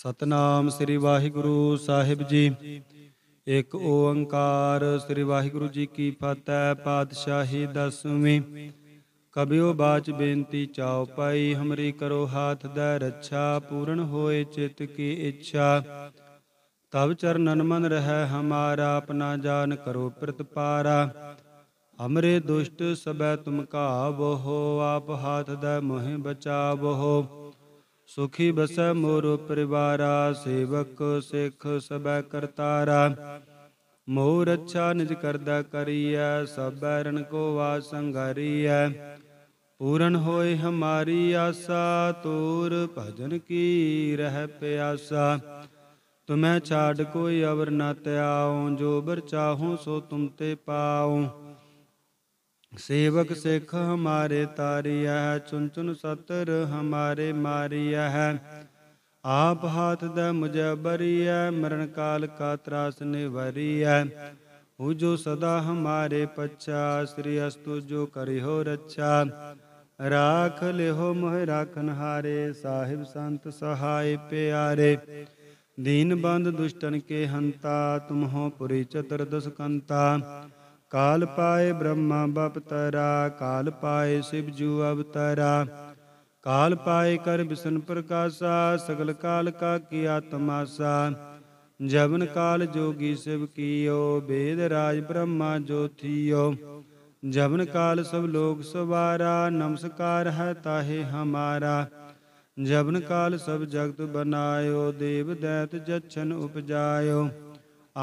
ਸਤਨਾਮ ਸ੍ਰੀ ਵਾਹਿਗੁਰੂ ਸਾਹਿਬ ਜੀ ਇੱਕ ਓੰਕਾਰ ਸ੍ਰੀ ਵਾਹਿਗੁਰੂ ਜੀ ਕੀ ਫਤਿਹ ਪਾਤਸ਼ਾਹੀ ਦਸਵੀਂ ਕਬਿਓ ਬਾਚ ਬੇਨਤੀ ਚਾਉ ਪਾਈ ਹਮਰੀ ਕਰੋ ਹਾਥ ਦਾ ਰੱਛਾ ਪੂਰਨ ਹੋਏ ਚਿਤ ਕੀ ਇੱਛਾ ਤਬ ਚਰਨਨ ਮਨ ਰਹਿ ਹਮਾਰਾ ਆਪਣਾ ਜਾਨ ਕਰੋ ਪ੍ਰਤਪਾਰਾ ਹਮਰੇ ਦੁਸ਼ਟ ਸਬੈ ਤੁਮ ਕਾ ਆਪ ਹਾਥ ਦਾ ਮੋਹਿ ਬਚਾਵੋ ਸੁਖੀ ਬਸੈ ਮੋਰ ਪਰਿਵਾਰਾ ਸੇਵਕ ਸਿੱਖ ਸਭੈ ਕਰਤਾਰਾ ਮੋਹ ਰੱਛਾ ਨਿਜ ਕਰਦਾ ਕਰੀਐ ਸਭੈ ਰਣ ਕੋ ਵਾਸ ਸੰਘਾਰੀਐ ਪੂਰਨ ਹੋਏ ਹਮਾਰੀ ਆਸਾ ਤੂਰ ਭਜਨ ਕੀ ਰਹਿ ਪਿਆਸਾ ਤੁਮੈ ਛਾੜ ਕੋਈ ਅਵਰ ਨਾ ਤਿਆਉ ਜੋ ਬਰ ਚਾਹੂ ਸੋ ਤੁਮ ਤੇ ਪਾਉ ਸੇਵਕ ਸਿੱਖ ਹਮਾਰੇ ਤਾਰਿਆ ਹੈ ਚੁਨ ਚੁਨ ਸਤਰ ਹਮਾਰੇ ਮਾਰਿਆ ਹੈ ਆਪ ਹਾਥ ਦਾ ਮੁਜਬਰੀਐ ਮਰਨ ਕਾਲ ਕਾ ਤਰਾਸ ਨਿਵਰੀਐ ਹੂ ਜੋ ਸਦਾ ਹਮਾਰੇ ਪਛਾ ਸ੍ਰੀ ਅਸਤੂ ਜੋ ਕਰਿਓ ਰੱਛਾ ਰਾਖ ਲਿਹੋ ਮੋਹਿ ਰਾਖਨ ਹਾਰੇ ਸਾਹਿਬ ਸੰਤ ਸਹਾਈ ਪਿਆਰੇ ਦੀਨ ਬੰਦ ਦੁਸ਼ਟਨ ਕੇ ਹੰਤਾ ਤੁਮਹੋ ਪੁਰੀ ਚਤੁਰ ਦਸਕੰਤਾ काल पाए ब्रह्मा बपतरा काल पाए शिव जू अवतरा काल पाए कर विष्णु प्रकाशा सगल काल का किया तमाशा जवन काल जोगी शिव कियो वेद राज ब्रह्मा ज्योतियो जवन काल सब लोग सवारा नमस्कार है ताहे हमारा जवन काल सब जगत बनायो देव दैत जच्छन उपजायो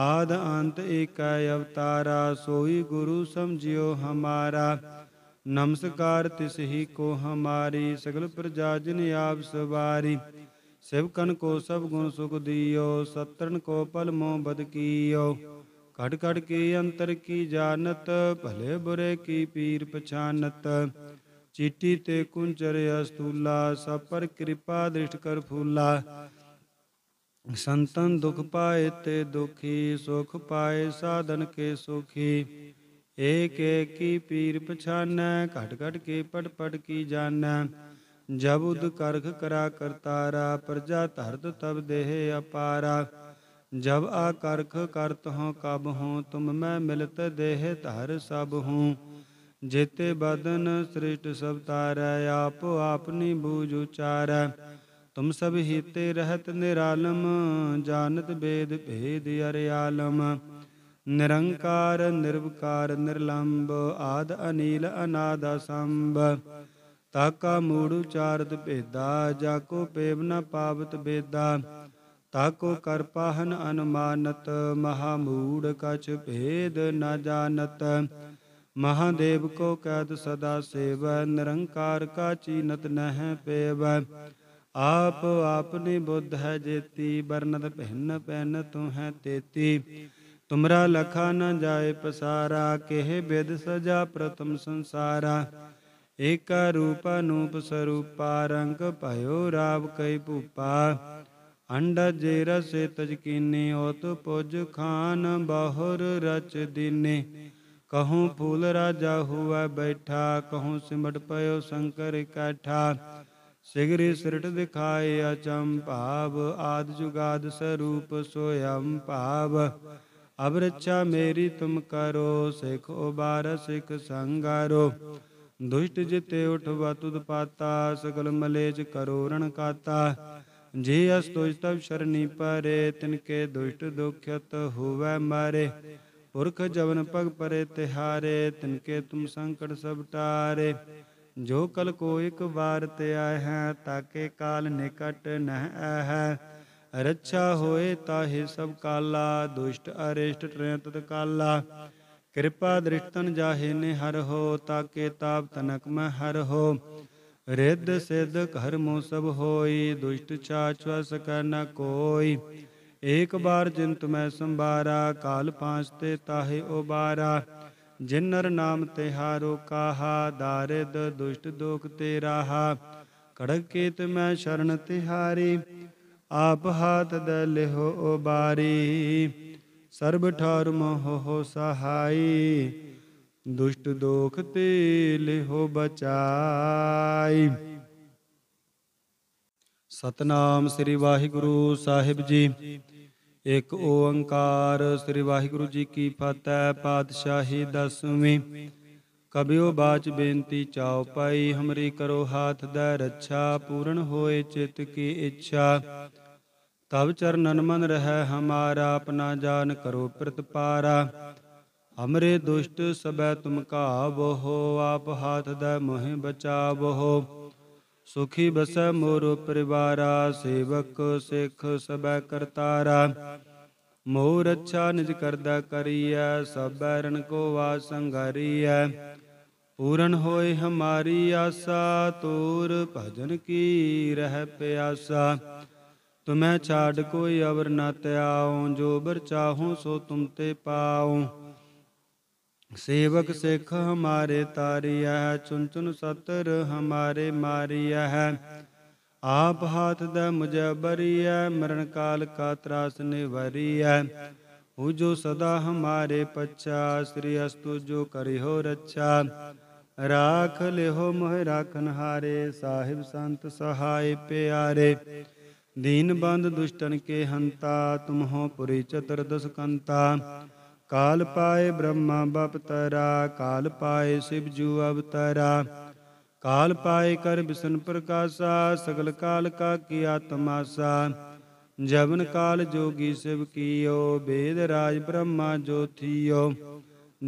ਆਦ ਅੰਤ ਏਕੈ ਅਵਤਾਰਾ ਸੋਈ ਗੁਰੂ ਸਮਝਿਓ ਹਮਾਰਾ ਨਮਸਕਾਰ ਤਿਸ ਹੀ ਕੋ ਹਮਾਰੀ ਸਗਲ ਪ੍ਰਜਾ ਜਿਨ ਆਪ ਸਵਾਰੀ ਸਿਵਕਨ ਕੋ ਸਭ ਗੁਣ ਸੁਖ ਦਿਓ ਸਤਰਨ ਕੋ ਪਲ ਮੋ ਬਦ ਕੀਓ ਘਟ ਘਟ ਕੇ ਅੰਤਰ ਕੀ ਜਾਣਤ ਭਲੇ ਬੁਰੇ ਕੀ ਪੀਰ ਪਛਾਨਤ ਚੀਟੀ ਤੇ ਕੁੰਜਰ ਅਸਤੂਲਾ ਸਭ ਪਰ ਕਿਰਪਾ ਦ੍ਰਿਸ਼ਟ ਕਰ ਫੂਲਾ ਸੰਤਨ ਦੁਖ ਪਾਏ ਤੇ ਦੁਖੀ ਸੁਖ ਪਾਏ ਸਾਧਨ ਕੇ ਸੁਖੀ ਏਕ ਏਕ ਕੀ ਪੀਰ ਪਛਾਨੈ ਘਟ ਘਟ ਕੇ ਪੜ ਪੜ ਕੀ ਜਾਣੈ ਜਬ ਉਦ ਕਰਖ ਕਰਾ ਕਰਤਾਰਾ ਪ੍ਰਜਾ ਧਰਤ ਤਬ ਦੇਹ ਅਪਾਰਾ ਜਬ ਆ ਕਰਖ ਕਰਤ ਹਉ ਕਬ ਹਉ ਤੁਮ ਮੈਂ ਮਿਲਤ ਦੇਹ ਧਰ ਸਭ ਹੂੰ ਜੇਤੇ ਬਦਨ ਸ੍ਰਿਸ਼ਟ ਸਭ ਤਾਰੈ ਆਪ ਆਪਨੀ ਬੂਝ ਉਚਾਰੈ ਤੁਮ ਸਭ ਹੀਤੇ ਰਹਤ ਨਿਰਾਲਮ ਜਾਣਤ ਬੇਦ ਭੇਦ ਅਰਿਆਲਮ ਨਿਰੰਕਾਰ ਨਿਰਵਕਾਰ ਨਿਰਲੰਬ ਆਦ ਅਨੀਲ ਅਨਾਦ ਸੰਭ ਤਾਕਾ ਮੂੜ ਉਚਾਰਤ ਭੇਦਾ ਜਾ ਕੋ ਪੇਵ ਨ ਪਾਵਤ ਬੇਦਾ ਤਾਕੋ ਕਰ ਪਾਹਨ ਅਨੁਮਾਨਤ ਮਹਾ ਮੂੜ ਕਛ ਭੇਦ ਨ ਜਾਣਤ ਮਹਾਦੇਵ ਕੋ ਕੈਦ ਸਦਾ ਸੇਵ ਨਿਰੰਕਾਰ ਕਾ ਚੀਨਤ ਨਹਿ ਪੇਵ ਆਪ ਆਪਨੇ ਬੁੱਧ ਹੈ ਜੇਤੀ ਬਰਨਦ ਭਿੰਨ ਪੈਨ ਤੂੰ ਹੈ ਤੇਤੀ ਤੁਮਰਾ ਲਖਾ ਨ ਜਾਏ ਪਸਾਰਾ ਕਹਿ ਬਿਦ ਸਜਾ ਪ੍ਰਤਮ ਸੰਸਾਰਾ ਏਕ ਰੂਪ ਅਨੂਪ ਸਰੂਪਾ ਰੰਗ ਭਇਓ ਰਾਵ ਕਈ ਭੂਪਾ ਅੰਡਾ ਜੇ ਰਸੇ ਤਜ ਕੀਨੇ ਓਤ ਪੁਜ ਖਾਨ ਬਾਹਰ ਰਚ ਦੀਨੇ ਕਹੂੰ ਫੂਲ ਰਾਜਾ ਹੁਆ ਬੈਠਾ ਕਹੂੰ ਸਿਮਟ ਪਇਓ ਸ਼ੰਕਰ ਕਾਠਾ ਸਿਗਰੇ ਸਿਰਟ ਦਿਖਾਏ ਅਚੰ ਭਾਵ ਆਦ ਜੁਗਾਦ ਸਰੂਪ ਸੋਯੰ ਭਾਵ ਅਬਰਛਾ ਮੇਰੀ ਤੁਮ ਕਰੋ ਸਿਖੋ ਬਾਰ ਸਿਖ ਸੰਗਾਰੋ ਦੁਸ਼ਟ ਜਿਤੇ ਉਠਵਾ ਤੁਧ ਪਾਤਾ ਸਗਲ ਮਲੇਜ ਕਰੋ ਰਣ ਕਾਤਾ ਜੇ ਅਸ ਤੁਜ ਤਵ ਸ਼ਰਨੀ ਪਰੇ ਤਿਨ ਕੇ ਦੁਸ਼ਟ ਦੁਖਿਤ ਹੋਵੇ ਮਾਰੇ ਪੁਰਖ ਜਵਨ ਪਗ ਪਰੇ ਤਿਹਾਰੇ ਤਿਨ ਕੇ ਤੁਮ ਸੰਕਟ ਸਭ ਟਾਰੇ ਜੋ ਕਲ ਕੋ ਇਕ ਵਾਰ ਤੇ ਆਇ ਹੈ ਤਾਕੇ ਕਾਲ ਨਿਕਟ ਨਹਿ ਆਹੈ ਰੱਛਾ ਹੋਏ ਤਾਹੇ ਸਭ ਕਾਲਾ ਦੁਸ਼ਟ ਅਰੇਸ਼ਟ ਤ੍ਰਿੰਤਤ ਕਾਲਾ ਕਿਰਪਾ ਦ੍ਰਿਸ਼ਟਨ ਜਾਹੇ ਨੇ ਹਰ ਹੋ ਤਾਕੇ ਤਾਪ ਤਨਕ ਮੈਂ ਹਰ ਹੋ ਰਿੱਧ ਸਿੱਧ ਕਰਮੋ ਸਭ ਹੋਈ ਦੁਸ਼ਟ ਚਾਚਵਸ ਕਰ ਨ ਕੋਈ ਏਕ ਬਾਰ ਜਿੰਤ ਮੈਂ ਸੰਭਾਰਾ ਕਾਲ ਪਾਂਚ ਤੇ ਤਾਹੇ ਉਬਾਰਾ ਜਿਨ ਨਰ ਨਾਮ ਤਿਹਾਰੋ ਕਾਹਾ ਦਾਰਿਦ ਦੁਸ਼ਟ ਦੋਖ ਤੇ ਰਾਹਾ ਕੜਕ ਕੇਤ ਮੈਂ ਸ਼ਰਨ ਤਿਹਾਰੀ ਆਪ ਹਾਤ ਦੇ ਲਿਹੋ ਉਬਾਰੀ ਸਰਬ ਠਾਰ ਮੋਹ ਸਹਾਈ ਦੁਸ਼ਟ ਦੋਖ ਤੇ ਲਿਹੋ ਬਚਾਈ ਸਤਨਾਮ ਸ੍ਰੀ ਵਾਹਿਗੁਰੂ ਸਾਹਿਬ ਜੀ ਇਕ ਓੰਕਾਰ ਸ੍ਰੀ ਵਾਹਿਗੁਰੂ ਜੀ ਕੀ ਫਤਿਹ ਪਾਤਸ਼ਾਹੀ ਦਸਵੇਂ ਕਬਿਓ ਬਾਚ ਬੇਨਤੀ ਚਾਉ ਪਾਈ ਹਮਰੀ ਕਰੋ ਹਾਥ ਦਾ ਰੱਛਾ ਪੂਰਨ ਹੋਏ ਚਿਤ ਕੀ ਇੱਛਾ ਤਬ ਚਰਨਨ ਮਨ ਰਹਿ ਹਮਾਰਾ ਆਪਣਾ ਜਾਨ ਕਰੋ ਪਾਰਾ ਹਮਰੇ ਦੁਸ਼ਟ ਸਬੈ ਤੁਮ ਕਾ ਬਹੋ ਆਪ ਹਾਥ ਦਾ ਮੋਹਿ ਬਚਾਵੋ ਸੁਖੀ ਬਸੈ ਮੋਰੋ ਪਰਿਵਾਰਾ ਸੇਵਕ ਸਿੱਖ ਸਭੈ ਕਰਤਾਰਾ ਮੋਹ ਰੱਛਾ ਨਿਜ ਕਰਦਾ ਕਰੀਐ ਸਭੈ ਰਣ ਕੋ ਵਾ ਸੰਘਾਰੀਐ ਪੂਰਨ ਹੋਏ ਹਮਾਰੀ ਆਸਾ ਤੂਰ ਭਜਨ ਕੀ ਰਹਿ ਪਿਆਸਾ ਤੁਮੈ ਛਾੜ ਕੋਈ ਅਵਰ ਨਾ ਤਿਆਉ ਜੋ ਬਰ ਚਾਹੂ ਸੋ ਤੁਮ ਤੇ ਪਾਉ ਸੇਵਕ ਸਿੱਖ ਹਮਾਰੇ ਤਾਰਿਆ ਹੈ ਚੁਨ ਚੁਨ ਸਤਰ ਹਮਾਰੇ ਮਾਰਿਆ ਹੈ ਆਪ ਹਾਥ ਦਾ ਮੁਜਬਰੀਐ ਮਰਨ ਕਾਲ ਕਾ ਤਰਾਸ ਨਿਵਰੀਐ ਹੂ ਜੋ ਸਦਾ ਹਮਾਰੇ ਪਛਾ ਸ੍ਰੀ ਅਸਤੂ ਜੋ ਕਰਿਓ ਰੱਛਾ ਰਾਖ ਲਿਓ ਮੋਹਿ ਰਾਖਨ ਹਾਰੇ ਸਾਹਿਬ ਸੰਤ ਸਹਾਈ ਪਿਆਰੇ ਦੀਨ ਬੰਦ ਦੁਸ਼ਟਨ ਕੇ ਹੰਤਾ ਤੁਮਹੋ ਪੁਰੀ ਦਸ ਕੰਤਾ काल पाए ब्रह्मा बपतरा काल पाए शिवजू अवतरा काल पाए कर विष्णु प्रकाशा सगल काल का किया तमाशा जवन काल जोगी शिव कियो वेद राज ब्रह्मा ज्योतियो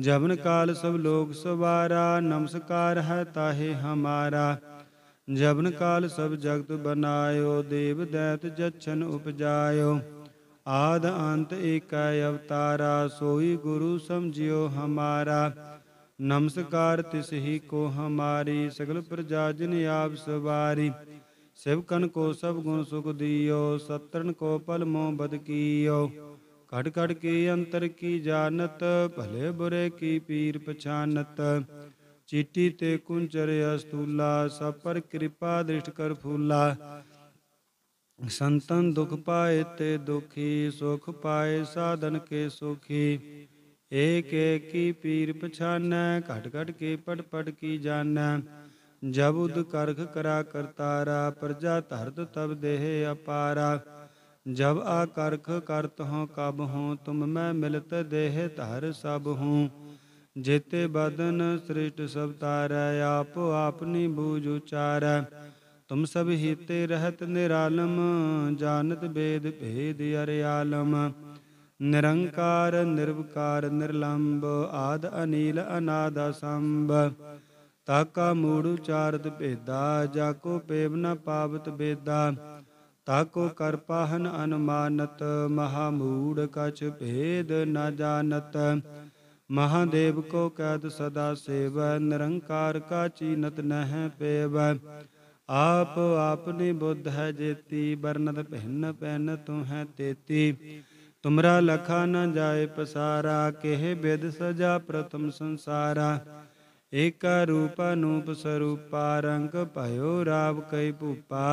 जवन काल सब लोग सवारा नमस्कार है ताहे हमारा जवन काल सब जगत बनायो देव दैत जच्छन उपजायो ਆਦ ਅੰਤ ਏਕੈ ਅਵਤਾਰਾ ਸੋਈ ਗੁਰੂ ਸਮਝਿਓ ਹਮਾਰਾ ਨਮਸਕਾਰ ਤਿਸ ਹੀ ਕੋ ਹਮਾਰੀ ਸਗਲ ਪ੍ਰਜਾ ਜਨ ਆਪ ਸਵਾਰੀ ਸਿਵਕਨ ਕੋ ਸਭ ਗੁਣ ਸੁਖ ਦਿਓ ਸਤਰਨ ਕੋ ਪਲ ਮੋ ਬਦ ਕੀਓ ਘਟ ਘਟ ਕੇ ਅੰਤਰ ਕੀ ਜਾਣਤ ਭਲੇ ਬੁਰੇ ਕੀ ਪੀਰ ਪਛਾਨਤ ਚੀਟੀ ਤੇ ਕੁੰਚਰ ਅਸਤੂਲਾ ਸਭ ਪਰ ਕਿਰਪਾ ਦ੍ਰਿਸ਼ਟ ਕਰ ਫੂਲਾ संतन दुख पाए ते दुखी सुख पाए साधन के सुखी एक एक की पीर पछान घट घट के पट पट की जान जब उद करख करा करतारा प्रजा तरत तब देह अपारा जब आकर्ख करत हों कब हों तुम मैं मिलत देह तर सब हूँ जेते बदन सृष्ट सब तार आपनी बूझ उचार ਤੁਮ ਸਭ ਹੀਤੇ ਰਹਤ ਨਿਰਾਲਮ ਜਾਣਤ ਬੇਦ ਭੇਦ ਅਰਿਆਲਮ ਨਿਰੰਕਾਰ ਨਿਰਵਕਾਰ ਨਿਰਲੰਬ ਆਦ ਅਨੀਲ ਅਨਾਦ ਸੰਭ ਤਾਕਾ ਮੂੜ ਉਚਾਰਤ ਭੇਦਾ ਜਾ ਕੋ ਪੇਵ ਨ ਪਾਵਤ ਬੇਦਾ ਤਾਕੋ ਕਰਪਾਹਨ ਅਨਮਾਨਤ ਮਹਾ ਮੂੜ ਕਛ ਭੇਦ ਨ ਜਾਣਤ ਮਹਾਦੇਵ ਕੋ ਕੈਦ ਸਦਾ ਸੇਵ ਨਿਰੰਕਾਰ ਕਾ ਚੀਨਤ ਨਹਿ ਪੇਵ ਆਪ ਆਪਨੇ ਬੁੱਧ ਹੈ ਜੇਤੀ ਬਰਨਦ ਭਿੰਨ ਪੈਨ ਤੂੰ ਹੈ ਤੇਤੀ ਤੁਮਰਾ ਲਖਾ ਨ ਜਾਏ ਪਸਾਰਾ ਕਹਿ ਬਿਦ ਸਜਾ ਪ੍ਰਥਮ ਸੰਸਾਰਾ ਏਕ ਰੂਪ ਅਨੂਪ ਸਰੂਪਾ ਰੰਗ ਭਇਓ ਰਾਵ ਕੈ ਭੂਪਾ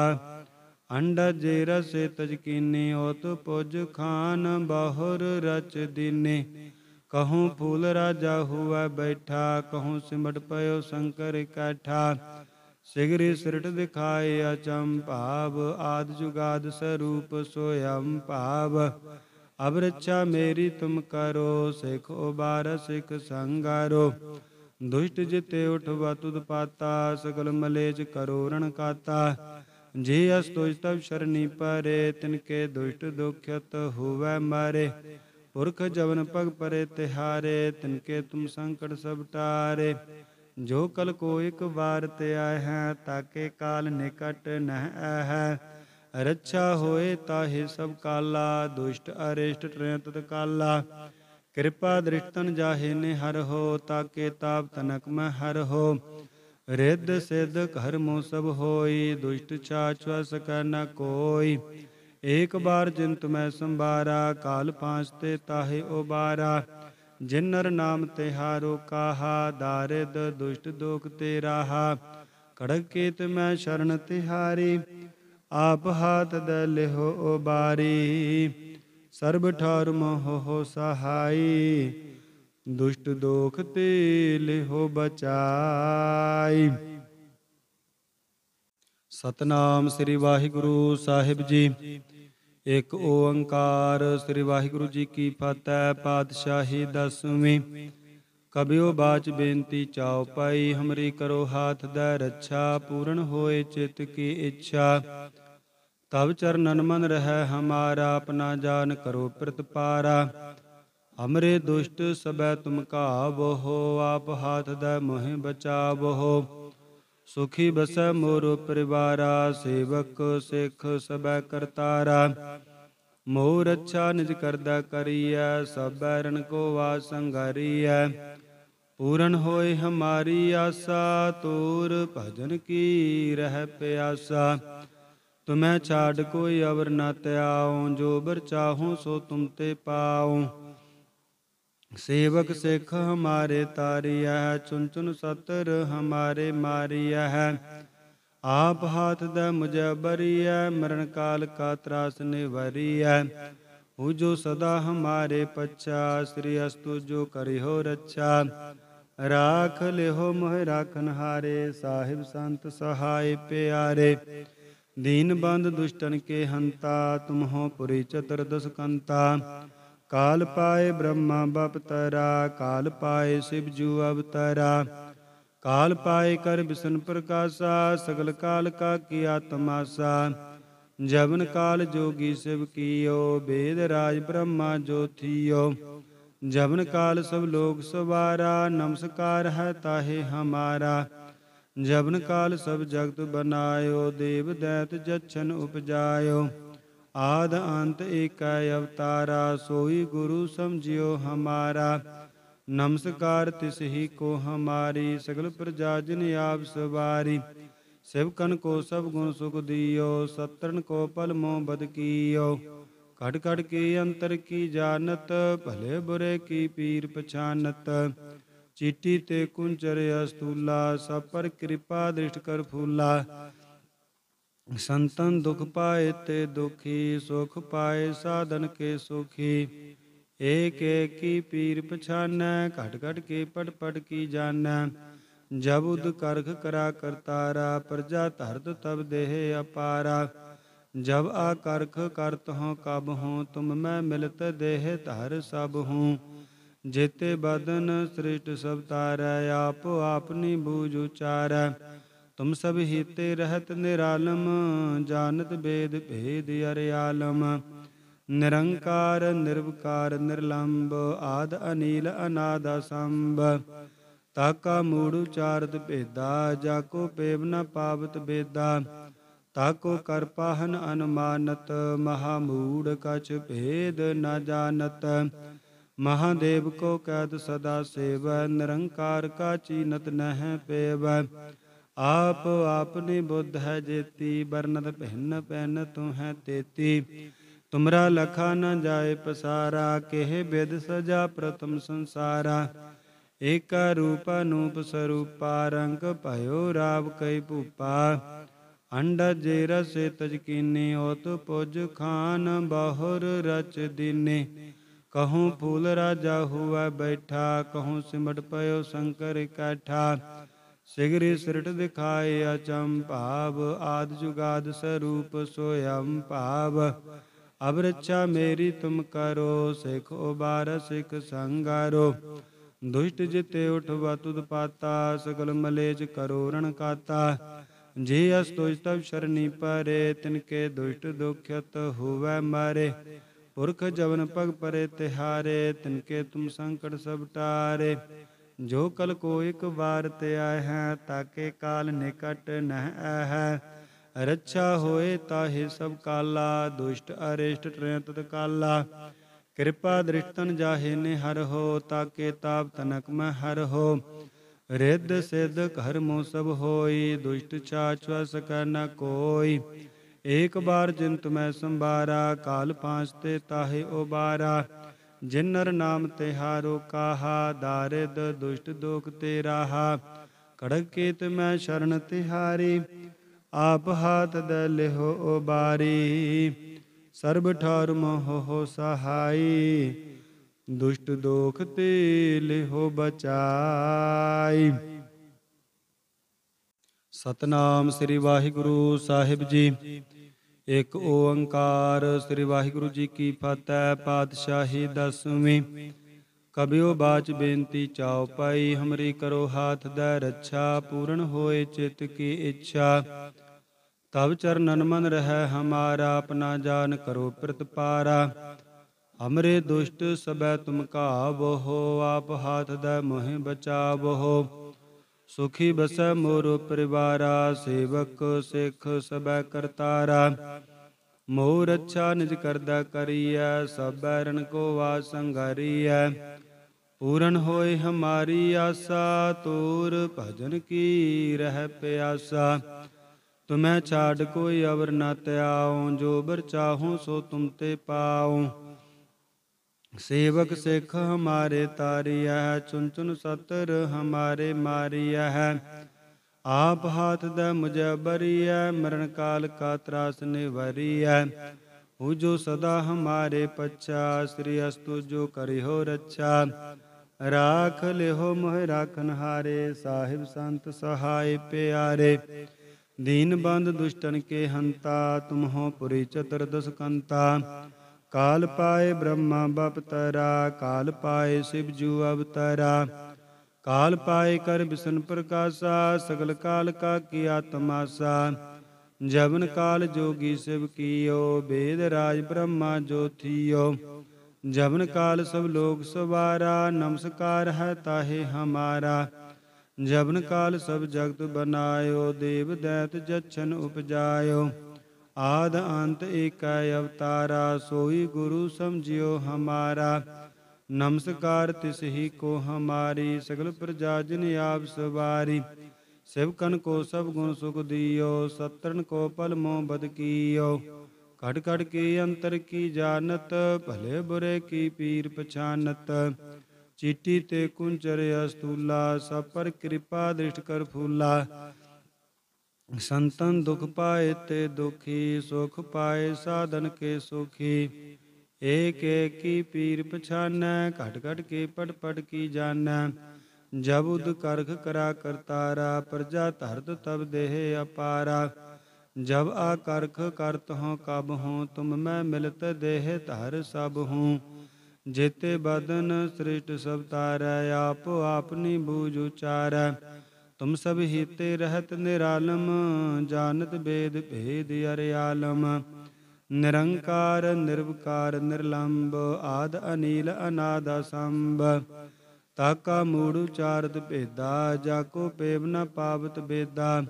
ਅੰਡ ਜੇ ਰਸੇ ਕੀਨੇ ਓਤ ਪੁਜ ਖਾਨ ਬਾਹਰ ਰਚ ਦੀਨੇ ਕਹੂੰ ਫੂਲ ਰਾਜਾ ਹੁਆ ਬੈਠਾ ਕਹੂੰ ਸਿਮਟ ਪਇਓ ਸ਼ੰਕਰ ਕਾਠਾ ਸਿਗਰੇ ਸਿਰਟ ਦਿਖਾਏ ਅਚੰ ਭਾਵ ਆਦ ਜੁਗਾਦ ਸਰੂਪ ਸੋਇਮ ਭਾਵ ਅਬਰਛਾ ਮੇਰੀ ਤੁਮ ਕਰੋ ਸਿਖ ਉਬਾਰ ਸਿਖ ਸੰਗਾਰੋ ਦੁਸ਼ਟ ਜਿਤੇ ਉਠਵਾ ਤੁਧ ਪਾਤਾ ਸਗਲ ਮਲੇਜ ਕਰੋ ਰਣ ਕਾਤਾ ਜੀ ਅਸ ਤੁਜ ਤਬ ਸ਼ਰਨੀ ਪਰੇ ਤਿਨ ਕੇ ਦੁਸ਼ਟ ਦੁਖਤ ਹੋਵੇ ਮਾਰੇ ਪੁਰਖ ਜਵਨ ਪਗ ਪਰੇ ਤਿਹਾਰੇ ਤਿਨ ਕੇ ਤੁਮ ਸੰਕਟ ਸਭ ਟਾਰੇ ਜੋ ਕਲ ਕੋ ਇਕ ਵਾਰ ਤੇ ਹੈ ਤਾਕੇ ਕਾਲ ਨਿਕਟ ਨਹਿ ਹੈ ਰੱਛਾ ਹੋਏ ਤਾਹੇ ਸਭ ਕਾਲਾ ਦੁਸ਼ਟ ਅਰਿਸ਼ਟ ਤ੍ਰਿੰਤ ਕਾਲਾ ਕਿਰਪਾ ਦ੍ਰਿਸ਼ਟਨ ਜਾਹੇ ਨੇ ਹਰ ਹੋ ਤਾਕੇ ਤਾਪ ਤਨਕ ਮੈਂ ਹਰ ਹੋ ਰਿੱਧ ਸਿੱਧ ਘਰ ਮੋ ਸਭ ਹੋਈ ਦੁਸ਼ਟ ਚਾਚਵਸ ਕਰ ਨ ਕੋਈ ਏਕ ਬਾਰ ਜਿੰਤ ਮੈਂ ਸੰਭਾਰਾ ਕਾਲ ਪਾਂਚ ਤੇ ਤਾਹੇ ਉਬਾਰਾ ਜਿਨ ਨਰ ਨਾਮ ਹਾਰੋ ਕਾਹਾ ਦਾਰਿਦ ਦੁਸ਼ਟ ਦੋਖ ਤੇ ਰਾਹਾ ਕੜਕ ਕੇਤ ਮੈਂ ਸ਼ਰਨ ਤਿਹਾਰੀ ਆਪ ਹਾਤ ਦੇ ਲਿਹੋ ਉਬਾਰੀ ਸਰਬ ਠਾਰ ਮੋਹ ਸਹਾਈ ਦੁਸ਼ਟ ਦੋਖ ਤੇ ਲਿਹੋ ਬਚਾਈ ਸਤਨਾਮ ਸ੍ਰੀ ਵਾਹਿਗੁਰੂ ਸਾਹਿਬ ਜੀ ਇਕ ਓੰਕਾਰ ਸ੍ਰੀ ਵਾਹਿਗੁਰੂ ਜੀ ਕੀ ਫਤਿਹ ਪਾਤਸ਼ਾਹੀ ਦਸਵੀਂ ਕਬਿਓ ਬਾਚ ਬੇਨਤੀ ਚਾਉ ਪਾਈ ਹਮਰੀ ਕਰੋ ਹਾਥ ਦਾ ਰੱਛਾ ਪੂਰਨ ਹੋਏ ਚਿਤ ਕੀ ਇੱਛਾ ਤਬ ਚਰਨਨ ਮਨ ਰਹਿ ਹਮਾਰਾ ਆਪਣਾ ਜਾਨ ਕਰੋ ਪ੍ਰਤਪਾਰਾ ਹਮਰੇ ਦੁਸ਼ਟ ਸਬੈ ਤੁਮ ਕਾ ਬਹੋ ਆਪ ਹਾਥ ਦਾ ਮੋਹਿ ਬਚਾਵੋ ਸੁਖੀ ਬਸੈ ਮੋਰੋ ਪਰਿਵਾਰਾ ਸੇਵਕ ਸਿੱਖ ਸਬੈ ਕਰਤਾਰਾ ਮੋਹ ਰੱਛਾ ਨਿਜ ਕਰਦਾ ਕਰੀਐ ਸਭੈ ਰਣ ਕੋ ਵਾ ਸੰਘਾਰੀਐ ਪੂਰਨ ਹੋਏ ਹਮਾਰੀ ਆਸਾ ਤੂਰ ਭਜਨ ਕੀ ਰਹਿ ਪਿਆਸਾ ਤੁਮੈ ਛਾੜ ਕੋਈ ਅਵਰ ਨਾ ਤਿਆਉ ਜੋ ਬਰ ਚਾਹੂ ਸੋ ਤੁਮ ਤੇ ਪਾਉ ਸੇਵਕ ਸਿੱਖ ਹਮਾਰੇ ਤਾਰਿਆ ਚੁਨ ਚੁਨ ਸਤਰ ਹਮਾਰੇ ਮਾਰਿਆ ਹੈ ਆਪ ਹਾਥ ਦਾ ਮੁਜਬਰੀਆ ਮਰਨ ਕਾਲ ਕਾ ਤਰਾਸ ਨਿਵਰੀਆ ਹੂ ਜੋ ਸਦਾ ਹਮਾਰੇ ਪੱਛਾ ਸ੍ਰੀ ਅਸਤੂ ਜੋ ਕਰਿਓ ਰੱਛਾ ਰਾਖ ਲਿਹੋ ਮੋਹ ਰਾਖਨ ਹਾਰੇ ਸਾਹਿਬ ਸੰਤ ਸਹਾਈ ਪਿਆਰੇ ਦੀਨ ਬੰਦ ਦੁਸ਼ਟਨ ਕੇ ਹੰਤਾ ਤੁਮ ਹੋ ਪੁਰੀ ਚਤੁਰ ਦਸਕੰਤਾ काल पाए ब्रह्मा बपतरा काल पाए शिवजू अवतरा काल पाए कर विष्णु प्रकाशा सकल काल का किया तमाशा जवन काल जोगी शिव कियो वेद राज ब्रह्मा ज्योतियो जवन काल सब लोग सवारा नमस्कार है ताहे हमारा जवन काल सब जगत बनायो देव दैत जच्छन उपजायो ਆਦ ਅੰਤ ਏਕੈ ਅਵਤਾਰਾ ਸੋਈ ਗੁਰੂ ਸਮਝਿਓ ਹਮਾਰਾ ਨਮਸਕਾਰ ਤਿਸ ਹੀ ਕੋ ਹਮਾਰੀ ਸਗਲ ਪ੍ਰਜਾ ਜਿਨ ਆਪ ਸਵਾਰੀ ਸਿਵਕਨ ਕੋ ਸਭ ਗੁਣ ਸੁਖ ਦਿਓ ਸਤਰਨ ਕੋ ਪਲ ਮੋ ਬਦ ਕੀਓ ਘੜ ਘੜ ਕੇ ਅੰਤਰ ਕੀ ਜਾਣਤ ਭਲੇ ਬੁਰੇ ਕੀ ਪੀਰ ਪਛਾਨਤ ਚੀਟੀ ਤੇ ਕੁੰਚਰ ਅਸਤੂਲਾ ਸਭ ਪਰ ਕਿਰਪਾ ਦ੍ਰਿਸ਼ਟ ਕਰ ਫੂਲਾ ਸੰਤਨ ਦੁਖ ਪਾਏ ਤੇ ਦੁਖੀ ਸੁਖ ਪਾਏ ਸਾਧਨ ਕੇ ਸੁਖੀ ਏਕ ਏਕ ਕੀ ਪੀਰ ਪਛਾਨੈ ਘਟ ਘਟ ਕੇ ਪੜ ਪੜ ਕੀ ਜਾਣੈ ਜਬ ਉਦ ਕਰਖ ਕਰਾ ਕਰਤਾਰਾ ਪ੍ਰਜਾ ਧਰਤ ਤਬ ਦੇਹ ਅਪਾਰਾ ਜਬ ਆ ਕਰਖ ਕਰਤ ਹਉ ਕਬ ਹਉ ਤੁਮ ਮੈਂ ਮਿਲਤ ਦੇਹ ਧਰ ਸਭ ਹਉ ਜੇਤੇ ਬਦਨ ਸ੍ਰਿਸ਼ਟ ਸਭ ਤਾਰੈ ਆਪ ਆਪਨੀ ਬੂਝ ਉਚਾਰੈ ਤੁਮ ਸਭ ਹੀਤੇ ਰਹਤ ਨਿਰਾਲਮ ਜਾਣਤ ਬੇਦ ਭੇਦ ਅਰ ਆਲਮ ਨਿਰੰਕਾਰ ਨਿਰਵਕਾਰ ਨਿਰਲੰਬ ਆਦ ਅਨੀਲ ਅਨਾਦ ਸੰਭ ਤਾਕਾ ਮੂੜ ਉਚਾਰਤ ਭੇਦਾ ਜਾ ਕੋ ਪੇਵ ਨ ਪਾਵਤ ਬੇਦਾ ਤਾਕੋ ਕਰ ਪਾਹਨ ਅਨੁਮਾਨਤ ਮਹਾ ਮੂੜ ਕਛ ਭੇਦ ਨ ਜਾਣਤ ਮਹਾਦੇਵ ਕੋ ਕੈਦ ਸਦਾ ਸੇਵ ਨਿਰੰਕਾਰ ਕਾ ਚੀਨਤ ਨਹਿ ਪੇਵ आप आपनी बुद्ध है जेती बरनत भिन्न पहन तू है तेती तुमरा लखा न जाए पसारा केह बेद सजा प्रथम संसारा एक रूप अनूप स्वरूपा रंग भयो राव कई भूपा अंडा जेर से तजकीने ओत पुज खान बहुर रच दीने कहूँ फूल राजा हुआ बैठा कहूँ सिमट पयो शंकर कैठा ਸਿਗਰੇ ਸਿਰਟ ਦਿਖਾਏ ਅਚੰ ਭਾਵ ਆਦ ਜੁਗਾਦ ਸਰੂਪ ਸੋਯੰ ਭਾਵ ਅਬਰਛਾ ਮੇਰੀ ਤੁਮ ਕਰੋ ਸਿਖੋ ਬਾਰ ਸਿਖ ਸੰਗਾਰੋ ਦੁਸ਼ਟ ਜਿਤੇ ਉਠਵਾ ਤੁਧ ਪਾਤਾ ਸਗਲ ਮਲੇਜ ਕਰੋ ਰਣ ਕਾਤਾ ਜੇ ਅਸ ਤੁਜ ਤਵ ਸਰਨੀ ਪਰੇ ਤਿਨ ਕੇ ਦੁਸ਼ਟ ਦੁਖਤ ਹੋਵੇ ਮਾਰੇ ਪੁਰਖ ਜਵਨ ਪਗ ਪਰੇ ਤਿਹਾਰੇ ਤਿਨ ਕੇ ਤੁਮ ਸੰਕਟ ਸਭ ਟਾਰੇ ਜੋ ਕਲ ਕੋ ਇਕ ਵਾਰ ਤੇ ਆਇ ਹੈ ਤਾਕੇ ਕਾਲ ਨਿਕਟ ਨਹਿ ਹੈ ਰੱਛਾ ਹੋਏ ਤਾਹੇ ਸਭ ਕਾਲਾ ਦੁਸ਼ਟ ਅਰੇਸ਼ਟ ਤ੍ਰਿੰਤਤ ਕਾਲਾ ਕਿਰਪਾ ਦ੍ਰਿਸ਼ਟਨ ਜਾਹੇ ਨੇ ਹਰ ਹੋ ਤਾਕੇ ਤਾਪ ਤਨਕ ਮੈਂ ਹਰ ਹੋ ਰਿੱਧ ਸਿੱਧ ਘਰ ਮੋ ਸਭ ਹੋਈ ਦੁਸ਼ਟ ਚਾਚਵਸ ਕਰ ਨ ਕੋਈ ਏਕ ਬਾਰ ਜਿਨ ਤੁਮੈ ਸੰਭਾਰਾ ਕਾਲ ਪਾਂਚ ਤੇ ਤਾਹੇ ਉਬਾਰਾ ਜਿਨ ਨਰ ਨਾਮ ਤਿਹਾਰੋ ਕਾਹਾ ਦਾਰਿਦ ਦੁਸ਼ਟ ਦੋਖ ਤੇ ਰਾਹਾ ਕੜਕ ਕੇਤ ਮੈਂ ਸ਼ਰਨ ਤਿਹਾਰੀ ਆਪ ਹਾਥ ਦੇ ਲਿਹੋ ਉਬਾਰੀ ਸਰਬ ਠਾਰ ਮੋਹ ਸਹਾਈ ਦੁਸ਼ਟ ਦੋਖ ਤੇ ਲਿਹੋ ਬਚਾਈ ਸਤਨਾਮ ਸ੍ਰੀ ਵਾਹਿਗੁਰੂ ਸਾਹਿਬ ਜੀ ਇਕ ਓੰਕਾਰ ਸ੍ਰੀ ਵਾਹਿਗੁਰੂ ਜੀ ਕੀ ਫਤਿਹ ਪਾਤਸ਼ਾਹੀ ਦਸਵੀਂ ਕਬਿਓ ਬਾਚ ਬੇਨਤੀ ਚਾਉ ਪਾਈ ਹਮਰੀ ਕਰੋ ਹਾਥ ਦਾ ਰੱਛਾ ਪੂਰਨ ਹੋਏ ਚਿਤ ਕੀ ਇੱਛਾ ਤਬ ਚਰਨਨ ਮਨ ਰਹਿ ਹਮਾਰਾ ਆਪਣਾ ਜਾਨ ਕਰੋ ਪ੍ਰਤਪਾਰਾ ਹਮਰੇ ਦੁਸ਼ਟ ਸਬੈ ਤੁਮ ਕਾ ਆਪ ਹਾਥ ਦਾ ਮੋਹਿ ਬਚਾਵੋ ਸੁਖੀ ਬਸੈ ਮੋਰ ਪਰਿਵਾਰਾ ਸੇਵਕ ਸਿੱਖ ਸਭੈ ਕਰਤਾਰਾ ਮੋਹ ਰੱਛਾ ਨਿਜ ਕਰਦਾ ਕਰੀਐ ਸਭੈ ਰਣ ਕੋ ਵਾ ਸੰਘਾਰੀਐ ਪੂਰਨ ਹੋਏ ਹਮਾਰੀ ਆਸਾ ਤੂਰ ਭਜਨ ਕੀ ਰਹਿ ਪਿਆਸਾ ਤੁਮੈ ਛਾੜ ਕੋਈ ਅਵਰ ਨਾ ਤਿਆਉ ਜੋ ਬਰ ਚਾਹੂ ਸੋ ਤੁਮ ਤੇ ਪਾਉ ਸੇਵਕ ਸਿੱਖ ਹਮਾਰੇ ਤਾਰਿਆ ਹੈ ਚੁਨ ਚੁਨ ਸਤਰ ਹਮਾਰੇ ਮਾਰਿਆ ਹੈ ਆਪ ਹਾਥ ਦਾ ਮੁਜਬਰੀਆ ਮਰਨ ਕਾਲ ਕਾ ਤਰਾਸ ਨਿਵਰੀਆ ਹੂ ਜੋ ਸਦਾ ਹਮਾਰੇ ਪਛਾ ਸ੍ਰੀ ਅਸਤੁ ਜੋ ਕਰਿਓ ਰੱਛਾ ਰਾਖ ਲਿਹੋ ਮੋਹ ਰਾਖਨ ਹਾਰੇ ਸਾਹਿਬ ਸੰਤ ਸਹਾਈ ਪਿਆਰੇ ਦੀਨ ਬੰਦ ਦੁਸ਼ਟਨ ਕੇ ਹੰਤਾ ਤੁਮਹੋ ਪੁਰੀ ਚਤੁਰ ਦਸਕੰਤਾ काल पाए ब्रह्मा बपतरा काल पाए शिव जू अवतरा काल पाए कर विष्णु प्रकाशा सकल काल का किया तमाशा जवन काल जोगी शिव कियो वेद राज ब्रह्मा ज्योतियो जवन काल सब लोग सवारा नमस्कार है ताहे हमारा जवन काल सब जगत बनायो देव दैत जच्छन उपजायो ਆਦ ਅੰਤ ਏਕੈ ਅਵਤਾਰਾ ਸੋਈ ਗੁਰੂ ਸਮਝਿਓ ਹਮਾਰਾ ਨਮਸਕਾਰ ਤਿਸ ਹੀ ਕੋ ਹਮਾਰੀ ਸਗਲ ਪ੍ਰਜਾ ਜਨ ਆਪ ਸਵਾਰੀ ਸਿਵਕਨ ਕੋ ਸਭ ਗੁਣ ਸੁਖ ਦਿਓ ਸਤਰਨ ਕੋ ਪਲ ਮੋ ਬਦ ਕੀਓ ਘੜ ਘੜ ਕੇ ਅੰਤਰ ਕੀ ਜਾਣਤ ਭਲੇ ਬੁਰੇ ਕੀ ਪੀਰ ਪਛਾਨਤ ਚੀਟੀ ਤੇ ਕੁੰਚਰ ਅਸਤੂਲਾ ਸਭ ਪਰ ਕਿਰਪਾ ਦ੍ਰਿਸ਼ਟ ਕਰ ਫੂਲਾ संतन दुख पाए ते दुखी सुख पाए साधन के सुखी एक एक की पीर पछान घट घट के पट पट की जान जब उद करख करा कर तारा प्रजा तरत तब देह अपारा जब आ करख करत हो कब हो तुम मैं मिलत देह तर सब हूँ जेते बदन सृष्ट सब तार आप अपनी बूझ उचार ਤੁਮ ਸਭ ਹੀਤੇ ਰਹਤ ਨਿਰਾਲਮ ਜਾਣਤ ਬੇਦ ਭੇਦ ਅਰਿਆਲਮ ਨਿਰੰਕਾਰ ਨਿਰਵਕਾਰ ਨਿਰਲੰਬ ਆਦ ਅਨੀਲ ਅਨਾਦ ਅਸੰਭ ਤਾਕਾ ਮੂੜ ਉਚਾਰਤ ਭੇਦਾ ਜਾ ਕੋ ਪੇਵ ਨ ਪਾਵਤ ਬੇਦਾ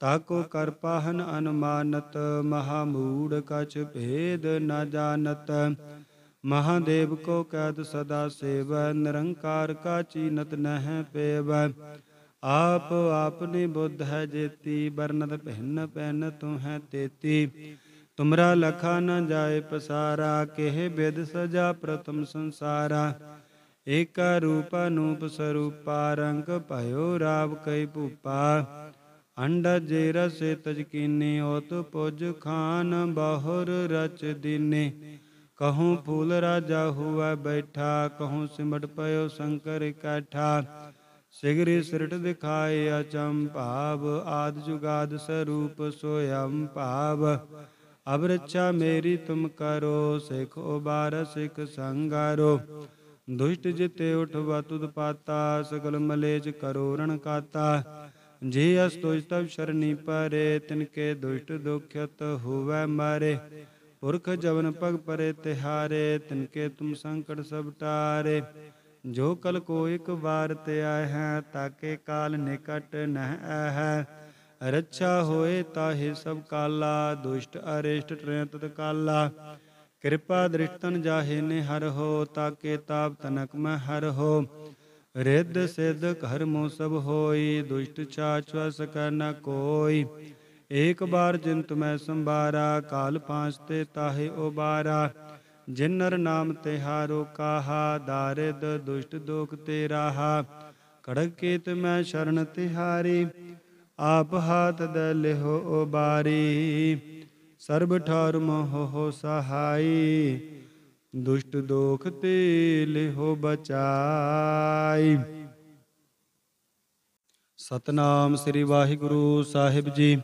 ਤਾਕੋ ਕਰਪਾਹਨ ਅਨਮਾਨਤ ਮਹਾ ਮੂੜ ਕਛ ਭੇਦ ਨ ਜਾਣਤ ਮਹਾਦੇਵ ਕੋ ਕੈਦ ਸਦਾ ਸੇਵ ਨਿਰੰਕਾਰ ਕਾ ਚੀਨਤ ਨਹਿ ਪੇਵ आप आपने बुद्ध है जेती बरनद पहन भिन्न तुम है तेती तुमरा लखा न जाय पसारा केह बेद सजा प्रथम संसारा एक रूप अनूप स्वरूपा रंग भयो राव कई भूपा अंड जेर से तजकीनी ओत पुज खान बहुर रच दीने कहूँ फूल राजा हुआ बैठा कहूँ सिमट पयो शंकर कैठा ਸਿਗਰੇ ਸਿਰਟ ਦਿਖਾਏ ਅਚੰ ਭਾਵ ਆਦ ਜੁਗਾਦ ਸਰੂਪ ਸੋਯੰ ਭਾਵ ਅਬਰਛਾ ਮੇਰੀ ਤੁਮ ਕਰੋ ਸਿਖੋ ਬਾਰ ਸਿਖ ਸੰਗਾਰੋ ਦੁਸ਼ਟ ਜਿਤੇ ਉਠਵਾ ਤੁਧ ਪਾਤਾ ਸਗਲ ਮਲੇਜ ਕਰੋ ਰਣ ਕਾਤਾ ਜੇ ਅਸ ਤੁਜ ਤਵ ਸ਼ਰਨੀ ਪਰੇ ਤਿਨ ਕੇ ਦੁਸ਼ਟ ਦੁਖਤ ਹੋਵੇ ਮਾਰੇ ਪੁਰਖ ਜਵਨ ਪਗ ਪਰੇ ਤਿਹਾਰੇ ਤਿਨ ਕੇ ਤੁਮ ਸੰਕਟ ਸਭ ਟਾਰੇ ਜੋ ਕਲ ਕੋ ਇਕ ਵਾਰ ਤੇ ਹੈ ਤਾਕੇ ਕਾਲ ਨਿਕਟ ਨਹਿ ਹੈ ਰੱਛਾ ਹੋਏ ਤਾਹੇ ਸਭ ਕਾਲਾ ਦੁਸ਼ਟ ਅਰੇਸ਼ਟ ਤ੍ਰਿੰਤਤ ਕਾਲਾ ਕਿਰਪਾ ਦ੍ਰਿਸ਼ਟਨ ਜਾਹੇ ਨੇ ਹਰ ਹੋ ਤਾਕੇ ਤਾਪ ਤਨਕ ਮਹਿ ਹਰ ਹੋ ਰਿੱਧ ਸਿੱਧ ਘਰ ਮੋ ਸਭ ਹੋਈ ਦੁਸ਼ਟ ਚਾਚਵਸ ਕਰ ਨ ਕੋਈ ਏਕ ਬਾਰ ਜਿੰਤ ਮੈਂ ਸੰਭਾਰਾ ਕਾਲ ਪਾਂਚ ਤੇ ਤਾਹੇ ਉਬਾਰਾ ਜਿਨ ਨਰ ਨਾਮ ਤਿਹਾਰੋ ਕਾਹਾ ਦਾਰਿਦ ਦੁਸ਼ਟ ਦੋਖ ਤੇ ਰਾਹਾ ਕੜਕ ਕੇਤ ਮੈਂ ਸ਼ਰਨ ਤਿਹਾਰੀ ਆਪ ਹਾਤ ਹਾਥ ਦਲਿਹੋ ਬਾਰੀ ਸਰਬ ਠਾਰ ਮੋਹ ਸਹਾਈ ਦੁਸ਼ਟ ਦੋਖ ਤੇ ਲਿਹੋ ਬਚਾਈ ਸਤਨਾਮ ਸ੍ਰੀ ਵਾਹਿਗੁਰੂ ਸਾਹਿਬ ਜੀ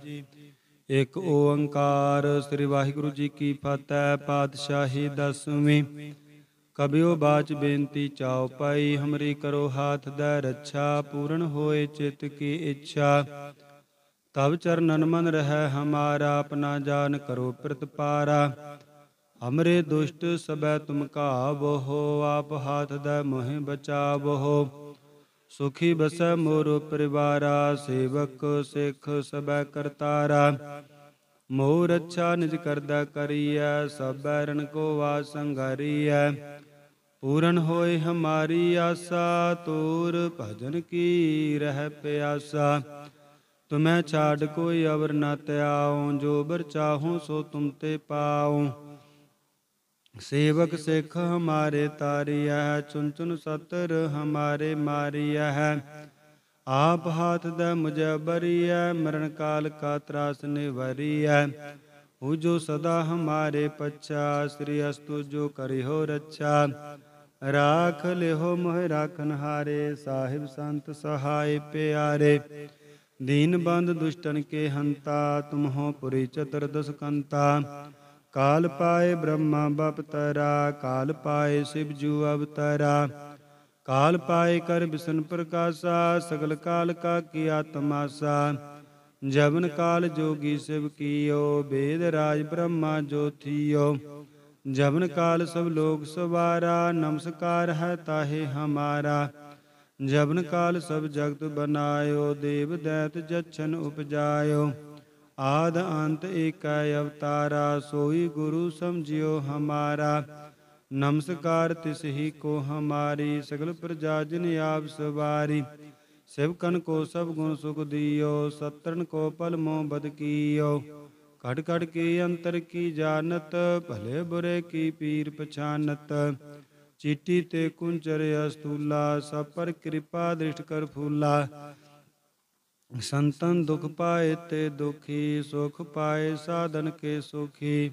ਇਕ ਓੰਕਾਰ ਸ੍ਰੀ ਵਾਹਿਗੁਰੂ ਜੀ ਕੀ ਫਤਿਹ ਪਾਤਸ਼ਾਹੀ ਦਸਵੀਂ ਕਬਿਓ ਬਾਚ ਬੇਨਤੀ ਚਾਉ ਪਾਈ ਹਮਰੀ ਕਰੋ ਹਾਥ ਦਾ ਰੱਛਾ ਪੂਰਨ ਹੋਏ ਚਿਤ ਕੀ ਇੱਛਾ ਤਬ ਚਰਨਨ ਮਨ ਰਹਿ ਹਮਾਰਾ ਆਪਣਾ ਜਾਨ ਕਰੋ ਪ੍ਰਤਪਾਰਾ ਹਮਰੇ ਦੁਸ਼ਟ ਸਬੈ ਤੁਮ ਕਾ ਹੋ ਆਪ ਹਾਥ ਦਾ ਮੋਹਿ ਬਚਾਵੋ ਸੁਖੀ ਬਸੈ ਮੋਰੋ ਪਰਿਵਾਰਾ ਸੇਵਕ ਸਿੱਖ ਸਭੈ ਕਰਤਾਰਾ ਮੋਹ ਰੱਛਾ ਨਿਜ ਕਰਦਾ ਕਰੀਐ ਸਭੈ ਰਣ ਕੋ ਵਾ ਸੰਘਾਰੀਐ ਪੂਰਨ ਹੋਏ ਹਮਾਰੀ ਆਸਾ ਤੂਰ ਭਜਨ ਕੀ ਰਹਿ ਪਿਆਸਾ ਤੁਮੈ ਛਾੜ ਕੋਈ ਅਵਰ ਨਾ ਤਿਆਉ ਜੋ ਬਰ ਚਾਹੋ ਸੋ ਤੁਮ ਤੇ ਪਾਉ ਸੇਵਕ ਸਿੱਖ ਹਮਾਰੇ ਤਾਰਿਆ ਹੈ ਚੁਨ ਚੁਨ ਸਤਰ ਹਮਾਰੇ ਮਾਰਿਆ ਹੈ ਆਪ ਹਾਥ ਦਾ ਮੁਜਬਰੀਆ ਮਰਨ ਕਾਲ ਕਾ ਤਰਾਸ ਨਿਵਰੀਆ ਹੂ ਜੋ ਸਦਾ ਹਮਾਰੇ ਪਛਾ ਸ੍ਰੀ ਅਸਤੁ ਜੋ ਕਰਿਓ ਰੱਛਾ ਰਾਖ ਲਿਹੋ ਮੋਹ ਰਾਖਨ ਹਾਰੇ ਸਾਹਿਬ ਸੰਤ ਸਹਾਈ ਪਿਆਰੇ ਦੀਨ ਬੰਦ ਦੁਸ਼ਟਨ ਕੇ ਹੰਤਾ ਤੁਮ ਹੋ ਪੁਰੀ ਚਤੁਰ ਦਸਕੰਤਾ काल पाए ब्रह्मा बपतरा काल पाए शिवजू अवतरा काल पाए कर विष्णु प्रकाशा सगल काल का किया तमाशा जवन काल जोगी शिव कियो वेद राज ब्रह्मा ज्योतियो जवन काल सब लोग सवारा नमस्कार है ताहे हमारा जवन काल सब जगत बनायो देव दैत जच्छन उपजायो ਆਦ ਅੰਤ ਏਕੈ ਅਵਤਾਰਾ ਸੋਈ ਗੁਰੂ ਸਮਝਿਓ ਹਮਾਰਾ ਨਮਸਕਾਰ ਤਿਸ ਹੀ ਕੋ ਹਮਾਰੀ ਸਗਲ ਪ੍ਰਜਾ ਜਿਨ ਆਪ ਸਵਾਰੀ ਸਿਵਕਨ ਕੋ ਸਭ ਗੁਣ ਸੁਖ ਦਿਓ ਸਤਰਨ ਕੋ ਪਲ ਮੋ ਬਦ ਕੀਓ ਘਟ ਘਟ ਕੇ ਅੰਤਰ ਕੀ ਜਾਣਤ ਭਲੇ ਬੁਰੇ ਕੀ ਪੀਰ ਪਛਾਨਤ ਚੀਟੀ ਤੇ ਕੁੰਜਰ ਅਸਤੂਲਾ ਸਭ ਪਰ ਕਿਰਪਾ ਦ੍ਰਿਸ਼ਟ ਕਰ ਫੂਲਾ ਸੰਤਨ ਦੁਖ ਪਾਏ ਤੇ ਦੁਖੀ ਸੁਖ ਪਾਏ ਸਾਧਨ ਕੇ ਸੁਖੀ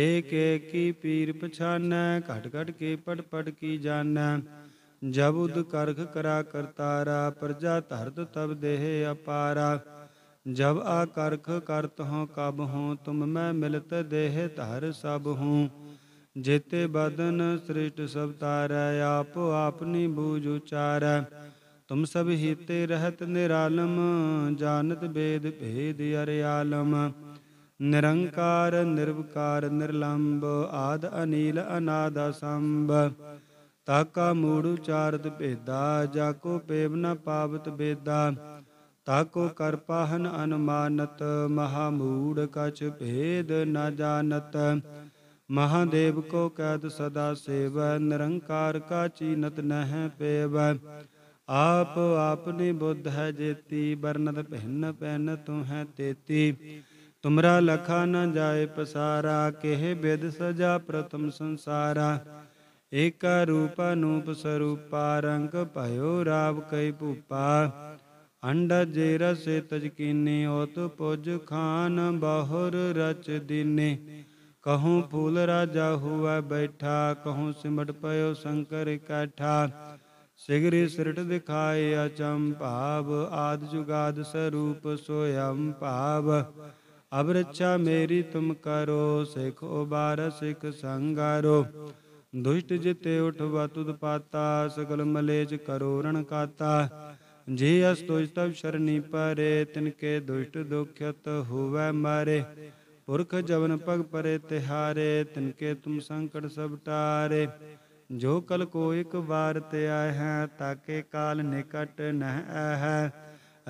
ਏਕ ਏਕੀ ਪੀਰ ਪਛਾਨੈ ਘਟ ਘਟ ਕੇ ਪੜ ਪੜ ਕੀ ਜਾਣੈ ਜਬ ਉਦ ਕਰਖ ਕਰਾ ਕਰਤਾਰਾ ਪ੍ਰਜਾ ਧਰਤ ਤਬ ਦੇਹ ਅਪਾਰਾ ਜਬ ਆ ਕਰਖ ਕਰਤ ਹੋ ਕਬ ਹੋ ਤੁਮ ਮੈਂ ਮਿਲਤ ਦੇਹ ਧਰ ਸਭ ਹੂੰ ਜੇਤੇ ਬਦਨ ਸ੍ਰਿਸ਼ਟ ਸਭ ਤਾਰੈ ਆਪ ਆਪਨੀ ਬੂਝ ਉਚਾਰੈ ਤੁਮ ਸਭ ਹੀਤੇ ਰਹਤ ਨਿਰਾਲਮ ਜਾਣਤ ਬੇਦ ਭੇਦ ਅਰਿਆਲਮ ਨਿਰੰਕਾਰ ਨਿਰਵਕਾਰ ਨਿਰਲੰਭ ਆਦ ਅਨੀਲ ਅਨਾਦ ਅਸੰਭ ਤਾਕਾ ਮੂੜ ਉਚਾਰਤ ਭੇਦਾ ਜਾ ਕੋ ਪੇਵ ਨ ਪਾਵਤ ਬੇਦਾ ਤਾਕੋ ਕਰ ਪਾਹਨ ਅਨੁਮਾਨਤ ਮਹਾ ਮੂੜ ਕਛ ਭੇਦ ਨ ਜਾਣਤ ਮਹਾਦੇਵ ਕੋ ਕੈਦ ਸਦਾ ਸੇਵ ਨਿਰੰਕਾਰ ਕਾ ਚੀਨਤ ਨਹਿ ਪੇਵ आप आपने बुद्ध है जेती बरनत भिन्न पहन तुम है तेती तुमरा लखा न जाए पसारा केह बेद सजा प्रथम संसारा एक रूपा अनूप स्वरूपा रंग भयो राव कई भूपा अंड जेर से तजकीने ओत पुज खान बहुर रच दीने कहूँ फूल राजा हुआ बैठा कहूँ सिमट पयो शंकर कैठा ਸਿਗਰੇ ਸਿਰਟ ਦਿਖਾਏ ਅਚੰ ਭਾਵ ਆਦ ਜੁਗਾਦ ਸਰੂਪ ਸੋਯੰ ਭਾਵ ਅਬਰਛਾ ਮੇਰੀ ਤੁਮ ਕਰੋ ਸਿਖੋ ਬਾਰ ਸਿਖ ਸੰਗਾਰੋ ਦੁਸ਼ਟ ਜਿਤੇ ਉਠਵਾ ਤੁਧ ਪਾਤਾ ਸਗਲ ਮਲੇਜ ਕਰੋ ਰਣ ਕਾਤਾ ਜੇ ਅਸ ਤੁਜ ਤਬ ਸ਼ਰਨੀ ਪਰੇ ਤਿਨ ਕੇ ਦੁਸ਼ਟ ਦੁਖਿਤ ਹੋਵੇ ਮਾਰੇ ਪੁਰਖ ਜਵਨ ਪਗ ਪਰੇ ਤਿਹਾਰੇ ਤਿਨ ਕੇ ਤੁਮ ਸੰਕਟ ਸਭ ਤਾਰੇ ਜੋ ਕਲ ਕੋ ਇਕ ਵਾਰ ਤੇ ਹੈ ਤਾਕੇ ਕਾਲ ਨਿਕਟ ਨਹਿ ਆਹੈ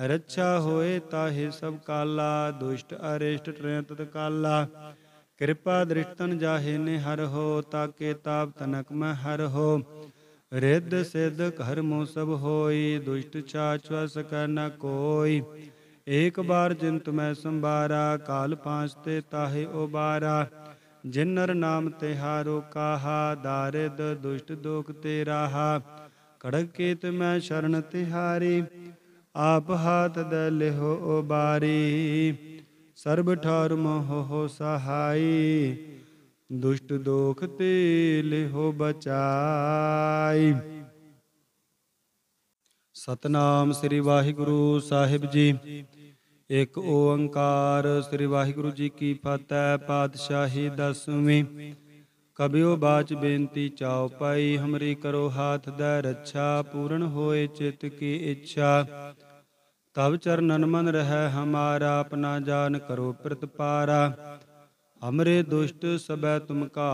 ਰੱਛਾ ਹੋਏ ਤਾਹੇ ਸਭ ਕਾਲਾ ਦੁਸ਼ਟ ਅਰੇਸ਼ਟ ਤ੍ਰਿੰਤ ਕਾਲਾ ਕਿਰਪਾ ਦ੍ਰਿਸ਼ਟਨ ਜਾਹੇ ਨੇ ਹਰ ਹੋ ਤਾਕੇ ਤਾਪ ਤਨਕ ਮਹਿ ਹਰ ਹੋ ਰਿੱਧ ਸਿੱਧ ਘਰ ਮੋ ਸਭ ਹੋਈ ਦੁਸ਼ਟ ਚਾਚਵਾ ਸਕੈ ਨ ਕੋਈ ਏਕ ਬਾਰ ਜਿੰਤ ਮੈਂ ਸੰਭਾਰਾ ਕਾਲ ਪਾਂਚ ਤੇ ਤਾਹੇ ਉਬਾਰਾ ਜਿਨ ਨਰ ਨਾਮ ਤਿਹਾਰੋ ਕਾਹਾ ਦਾਰਿਦ ਦੁਸ਼ਟ ਦੋਖ ਤੇ ਰਾਹਾ ਕੇ ਤੇ ਮੈਂ ਸ਼ਰਨ ਤਿਹਾਰੀ ਆਪ ਹਾਤ ਦੇ ਲਿਹੋ ਬਾਰੀ ਸਰਬ ਠਾਰ ਮੋਹ ਸਹਾਈ ਦੁਸ਼ਟ ਦੋਖ ਤੇ ਲਿਹੋ ਬਚਾਈ ਸਤਨਾਮ ਸ੍ਰੀ ਵਾਹਿਗੁਰੂ ਸਾਹਿਬ ਜੀ ਇਕ ਓੰਕਾਰ ਸ੍ਰੀ ਵਾਹਿਗੁਰੂ ਜੀ ਕੀ ਫਤਿਹ ਪਾਤਸ਼ਾਹੀ ਦਸਵੀਂ ਕਬਿਓ ਬਾਚ ਬੇਨਤੀ ਚਾਉ ਪਾਈ ਹਮਰੀ ਕਰੋ ਹਾਥ ਦਾ ਰੱਛਾ ਪੂਰਨ ਹੋਏ ਚਿਤ ਕੀ ਇੱਛਾ ਤਬ ਚਰਨਨ ਮਨ ਰਹਿ ਹਮਾਰਾ ਆਪਣਾ ਜਾਨ ਕਰੋ ਪਾਰਾ ਹਮਰੇ ਦੁਸ਼ਟ ਸਬੈ ਤੁਮ ਕਾ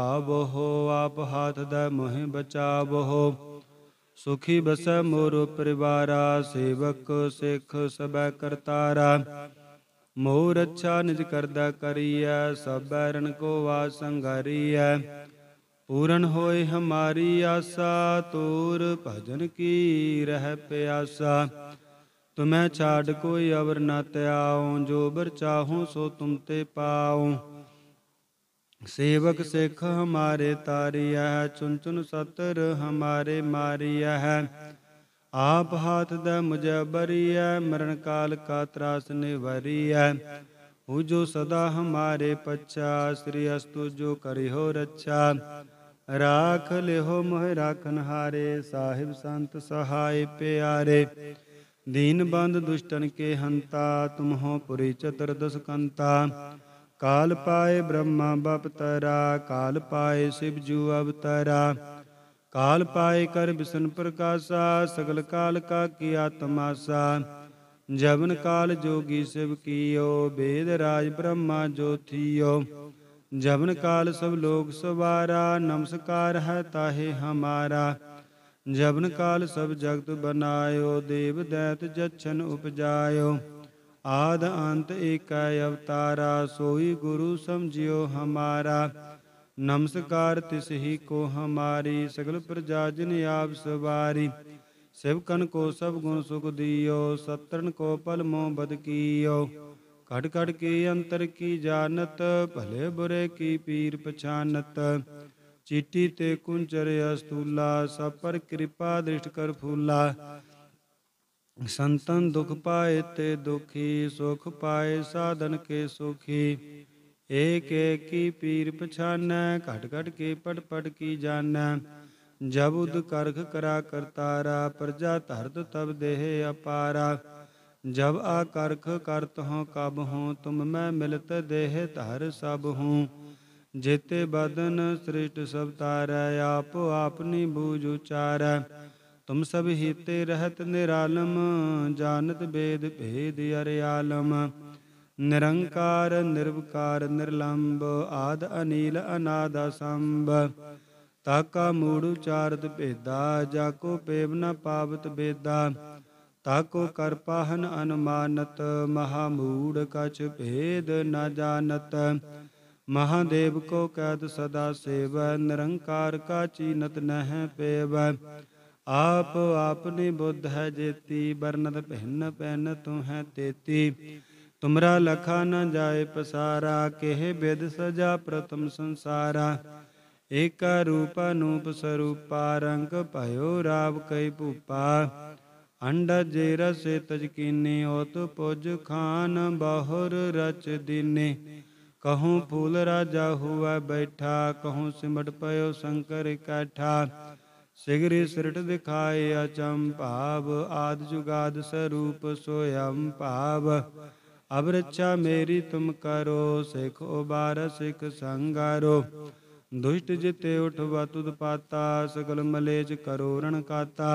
ਆਪ ਹਾਥ ਦਾ ਮੋਹਿ ਬਚਾਵੋ ਸੁਖੀ ਬਸੈ ਮੋਰੋ ਪਰਿਵਾਰਾ ਸੇਵਕ ਸਿਖ ਸਬੈ ਕਰਤਾਰਾ ਮੋਹ ਰੱਛਾ ਨਿਜ ਕਰਦਾ ਕਰੀਐ ਸਭੈ ਰਣ ਕੋ ਵਾਸ ਸੰਘਾਰੀਐ ਪੂਰਨ ਹੋਏ ਹਮਾਰੀ ਆਸਾ ਤੂਰ ਭਜਨ ਕੀ ਰਹਿ ਪਿਆਸਾ ਤੁਮੈ ਛਾੜ ਕੋਈ ਅਵਰ ਨਾ ਤਿਆਉ ਜੋ ਬਰ ਚਾਹੂ ਸੋ ਤੁਮ ਤੇ ਪਾਉ ਸੇਵਕ ਸਿੱਖ ਹਮਾਰੇ ਤਾਰਿਆ ਹੈ ਚੁਨ ਚੁਨ ਸਤਰ ਹਮਾਰੇ ਮਾਰਿਆ ਹੈ ਆਪ ਹਾਥ ਦਾ ਮੁਜਬਰੀਐ ਮਰਨ ਕਾਲ ਕਾ ਤਰਾਸ ਨਿਵਰੀਐ ਹੂ ਜੋ ਸਦਾ ਹਮਾਰੇ ਪਛਾ ਸ੍ਰੀ ਅਸਤੁ ਜੋ ਕਰਿਓ ਰੱਛਾ ਰਾਖ ਲਿਹੋ ਮੋਹਿ ਰਾਖਨ ਹਾਰੇ ਸਾਹਿਬ ਸੰਤ ਸਹਾਈ ਪਿਆਰੇ ਦੀਨ ਬੰਦ ਦੁਸ਼ਟਨ ਕੇ ਹੰਤਾ ਤੁਮ ਹੋ ਪੁਰੀ ਚਤੁਰ ਦਸਕੰਤਾ काल पाए ब्रह्मा बपतरा काल पाए शिव जू अवतरा काल पाए कर विष्ण प्रकाशा सगल काल का किया तमाशा जवन काल जोगी शिव कियो वेद राज ब्रह्मा जो थियो जवन काल सब लोग सवारा नमस्कार है ताहे हमारा जवन काल सब जगत बनायो देव दैत जच्छन उपजायो ਆਦ ਅੰਤ ਏਕੈ ਅਵਤਾਰਾ ਸੋਈ ਗੁਰੂ ਸਮਝਿਓ ਹਮਾਰਾ ਨਮਸਕਾਰ ਤਿਸ ਹੀ ਕੋ ਹਮਾਰੀ ਸਗਲ ਪ੍ਰਜਾ ਜਿਨ ਆਪ ਸਵਾਰੀ ਸਿਵਕਨ ਕੋ ਸਭ ਗੁਣ ਸੁਖ ਦਿਓ ਸਤਰਨ ਕੋ ਪਲ ਮੋ ਬਦ ਕੀਓ ਘਟ ਘਟ ਕੇ ਅੰਤਰ ਕੀ ਜਾਣਤ ਭਲੇ ਬੁਰੇ ਕੀ ਪੀਰ ਪਛਾਨਤ ਚੀਟੀ ਤੇ ਕੁੰਜਰ ਅਸਤੂਲਾ ਸਭ ਪਰ ਕਿਰਪਾ ਦ੍ਰਿਸ਼ਟ ਕਰ ਫੂਲਾ ਸੰਤਨ ਦੁਖ ਪਾਏ ਤੇ ਦੁਖੀ ਸੁਖ ਪਾਏ ਸਾਧਨ ਕੇ ਸੁਖੀ ਏਕ ਏਕੀ ਪੀਰ ਪਛਾਨੈ ਘਟ ਘਟ ਕੇ ਪੜ ਪੜ ਕੀ ਜਾਣੈ ਉਦ ਕਰਖ ਕਰਾ ਕਰਤਾਰਾ ਪ੍ਰਜਾ ਧਰਤ ਤਬ ਦੇਹ ਅਪਾਰਾ ਜਬ ਆ ਕਰਖ ਕਰਤ ਹਾਂ ਕਬ ਹਾਂ ਤੁਮ ਮੈਂ ਮਿਲਤ ਦੇਹ ਧਰ ਸਭ ਹੂੰ ਜੇਤੇ ਬਦਨ ਸ੍ਰਿਸ਼ਟ ਸਭ ਤਾਰੈ ਆਪ ਆਪਨੀ ਬੂਝ ਉਚਾਰੈ ਤੁਮ ਸਭ ਹੀਤੇ ਰਹਤ ਨਿਰਾਲਮ ਜਾਣਤ ਬੇਦ ਭੇਦ ਅਰ ਆਲਮ ਨਿਰੰਕਾਰ ਨਿਰਵਕਾਰ ਨਿਰਲੰਬ ਆਦ ਅਨੀਲ ਅਨਾਦ ਅਸੰਭ ਤਾਕਾ ਮੂੜ ਉਚਾਰਤ ਭੇਦਾ ਜਾ ਕੋ ਪੇਵ ਨ ਪਾਵਤ ਬੇਦਾ ਤਾਕੋ ਕਰ ਪਾਹਨ ਅਨਮਾਨਤ ਮਹਾ ਮੂੜ ਕਚ ਭੇਦ ਨ ਜਾਣਤ ਮਹਾਦੇਵ ਕੋ ਕੈਦ ਸਦਾ ਸੇਵ ਨਿਰੰਕਾਰ ਕਾ ਚੀਨਤ ਨਹਿ ਪੇਵ ਆਪ ਆਪਨੇ ਬੁੱਧ ਹੈ ਜੇਤੀ ਬਰਨਦ ਭਿੰਨ ਪੈਨ ਤੂੰ ਹੈ ਤੇਤੀ ਤੁਮਰਾ ਲਖਾ ਨ ਜਾਏ ਪਸਾਰਾ ਕਹਿ ਬਿਦ ਸਜਾ ਪ੍ਰਥਮ ਸੰਸਾਰਾ ਏਕ ਰੂਪ ਅਨੂਪ ਸਰੂਪਾ ਰੰਗ ਭਇਓ ਰਾਵ ਕਈ ਭੂਪਾ ਅੰਡ ਜੇ ਰਸੇ ਤਜ ਕੀਨੇ ਓਤ ਪੁਜ ਖਾਨ ਬਾਹਰ ਰਚ ਦੀਨੇ ਕਹੂੰ ਫੂਲ ਰਾਜਾ ਹੁਆ ਬੈਠਾ ਕਹੂੰ ਸਿਮਟ ਪਇਓ ਸ਼ੰਕਰ ਇਕੱਠਾ ਸਿਗਰੇ ਸਿਰਟ ਦਿਖਾਏ ਅਚੰ ਭਾਵ ਆਦ ਜੁਗਾਦ ਸਰੂਪ ਸੋਯੰ ਭਾਵ ਅਬ ਮੇਰੀ ਤੁਮ ਕਰੋ ਸਿਖੋ ਬਾਰ ਸਿਖ ਸੰਗਾਰੋ ਦੁਸ਼ਟ ਜਿਤੇ ਉਠਵਾ ਤੁਧ ਪਾਤਾ ਸਗਲ ਮਲੇਜ ਕਰੋ ਰਣ ਕਾਤਾ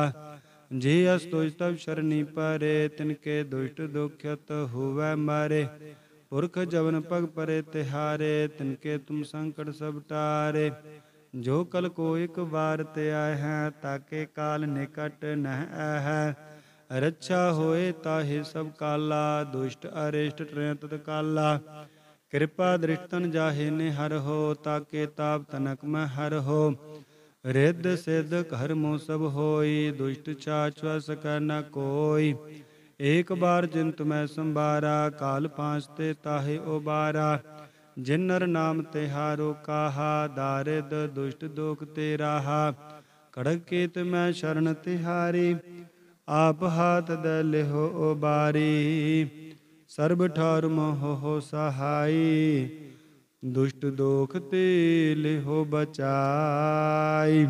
ਜੇ ਅਸ ਤੁਜ ਤਵ ਸ਼ਰਨੀ ਪਰੇ ਤਿਨ ਕੇ ਦੁਸ਼ਟ ਦੁਖਿਤ ਹੋਵੇ ਮਾਰੇ ਪੁਰਖ ਜਵਨ ਪਗ ਪਰੇ ਤਿਹਾਰੇ ਤਿਨ ਕੇ ਤੁਮ ਸੰਕਟ ਸਭ ਟਾਰੇ ਜੋ ਕਲ ਕੋ ਇੱਕ ਵਾਰ ਤੇ ਆਇ ਹੈ ਤਾਕੇ ਕਾਲ ਨਿਕਟ ਨਹਿ ਹੈ ਰੱਛਾ ਹੋਏ ਤਾਹੇ ਸਭ ਕਾਲਾ ਦੁਸ਼ਟ ਅਰੇਸ਼ਟ ਤ੍ਰਿੰਤਤ ਕਾਲਾ ਕਿਰਪਾ ਦ੍ਰਿਸ਼ਟਨ ਜਾਹੇ ਨੇ ਹਰ ਹੋ ਤਾਕੇ ਤਾਪ ਤਨਕ ਮੈਂ ਹਰ ਹੋ ਰਿੱਧ ਸਿੱਧ ਘਰ ਮੋ ਸਭ ਹੋਈ ਦੁਸ਼ਟ ਵਸ ਕਰ ਨ ਕੋਈ ਏਕ ਬਾਰ ਜਿੰਤ ਮੈਂ ਸੰਭਾਰਾ ਕਾਲ ਪਾਂਚ ਤੇ ਤਾਹੇ ਉਬਾਰਾ ਜਿਨਰ ਨਾਮ ਤਿਹਾਰੋ ਕਾਹਾ ਦਾਰਿਦ ਦੁਸ਼ਟ ਦੋਖ ਤੇ ਰਾਹਾ ਕੜਕ ਤੇ ਮੈਂ ਸ਼ਰਨ ਤਿਹਾਰੀ ਆਪ ਹਾਤ ਦੇ ਲਿਹੋ ਬਾਰੀ ਸਰਬ ਠਾਰ ਮੋਹ ਸਹਾਈ ਦੁਸ਼ਟ ਦੋਖ ਤੇ ਲਿਹੋ ਬਚਾਈ